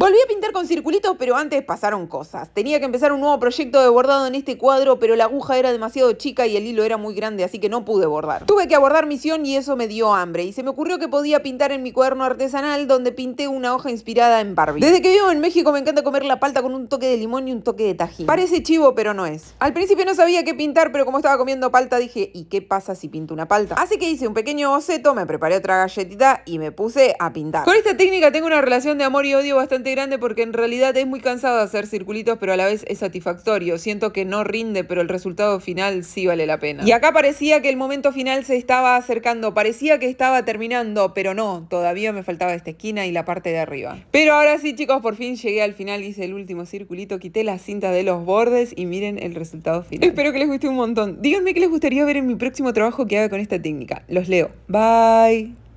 Volví a pintar con circulitos, pero antes pasaron cosas. Tenía que empezar un nuevo proyecto de bordado en este cuadro, pero la aguja era demasiado chica y el hilo era muy grande, así que no pude bordar. Tuve que abordar misión y eso me dio hambre, y se me ocurrió que podía pintar en mi cuaderno artesanal, donde pinté una hoja inspirada en Barbie. Desde que vivo en México me encanta comer la palta con un toque de limón y un toque de tajín. Parece chivo, pero no es. Al principio no sabía qué pintar, pero como estaba comiendo palta dije, ¿y qué pasa si pinto una palta? Así que hice un pequeño boceto, me preparé otra galletita y me puse a pintar. Con esta técnica tengo una relación de amor y odio bastante grande porque en realidad es muy cansado hacer circulitos, pero a la vez es satisfactorio. Siento que no rinde, pero el resultado final sí vale la pena. Y acá parecía que el momento final se estaba acercando, parecía que estaba terminando, pero no, todavía me faltaba esta esquina y la parte de arriba. Pero ahora sí, chicos, por fin llegué al final, hice el último circulito, quité la cinta de los bordes y miren el resultado final. Espero que les guste un montón. Díganme qué les gustaría ver en mi próximo trabajo que haga con esta técnica. Los leo. Bye.